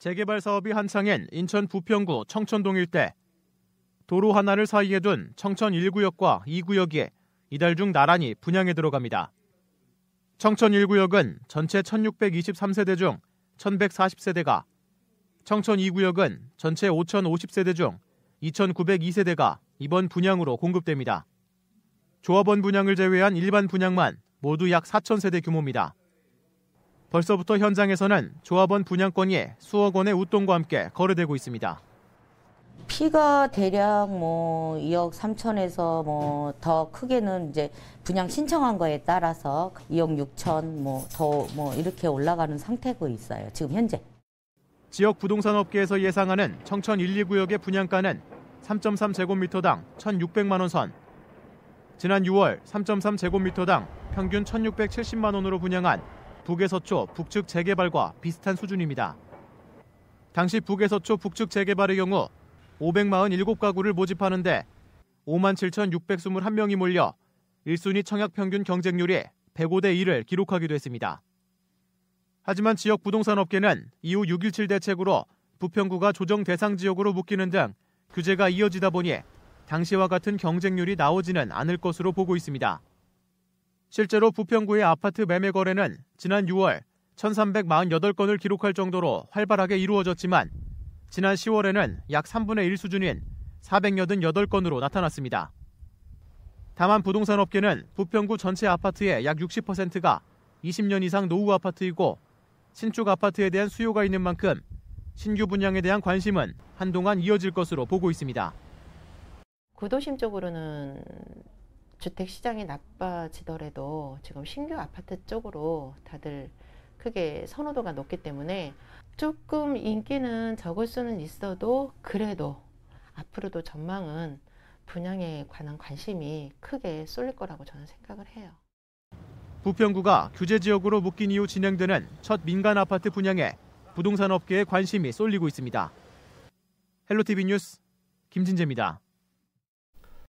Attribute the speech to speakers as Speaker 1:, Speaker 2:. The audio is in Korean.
Speaker 1: 재개발 사업이 한창인 인천 부평구 청천동 일대 도로 하나를 사이에 둔 청천 1구역과 2구역이 이달 중 나란히 분양에 들어갑니다. 청천 1구역은 전체 1623세대 중 1140세대가 청천 2구역은 전체 5050세대 중 2902세대가 이번 분양으로 공급됩니다. 조합원 분양을 제외한 일반 분양만 모두 약 4000세대 규모입니다. 벌써부터 현장에서는 조합원 분양권이 수억 원의 웃돈과 함께 거래되고 있습니다.
Speaker 2: 피가 대략 뭐 2억 3천에서 뭐 더 크게는 이제 분양 신청한 거에 따라서 2억 6천 뭐 더뭐 뭐 이렇게 올라가는 상태고 있어요. 지금 현재.
Speaker 1: 지역 부동산 업계에서 예상하는 청천 1, 2구역의 분양가는 3.3제곱미터당 1,600만 원 선. 지난 6월 3.3제곱미터당 평균 1,670만 원으로 분양한 북에서초 북측 재개발과 비슷한 수준입니다. 당시 북에서초 북측 재개발의 경우 547가구를 모집하는데 57,621명이 몰려 1순위 청약 평균 경쟁률이 105대 1을 기록하기도 했습니다. 하지만 지역 부동산 업계는 이후 6.17 대책으로 부평구가 조정 대상 지역으로 묶이는 등 규제가 이어지다 보니 당시와 같은 경쟁률이 나오지는 않을 것으로 보고 있습니다. 실제로 부평구의 아파트 매매 거래는 지난 6월 1,348건을 기록할 정도로 활발하게 이루어졌지만 지난 10월에는 약 3분의 1 수준인 488건으로 나타났습니다. 다만 부동산 업계는 부평구 전체 아파트의 약 60%가 20년 이상 노후 아파트이고 신축 아파트에 대한 수요가 있는 만큼 신규 분양에 대한 관심은 한동안 이어질 것으로 보고 있습니다.
Speaker 3: 구도심 쪽으로는 주택 시장이 나빠지더라도 지금 신규 아파트 쪽으로 다들 크게 선호도가 높기 때문에 조금 인기는 적을 수는 있어도 그래도 앞으로도 전망은 분양에 관한 관심이 크게 쏠릴 거라고 저는 생각을 해요.
Speaker 1: 부평구가 규제 지역으로 묶인 이후 진행되는 첫 민간 아파트 분양에 부동산 업계에 관심이 쏠리고 있습니다. 헬로티비 뉴스 김진재입니다.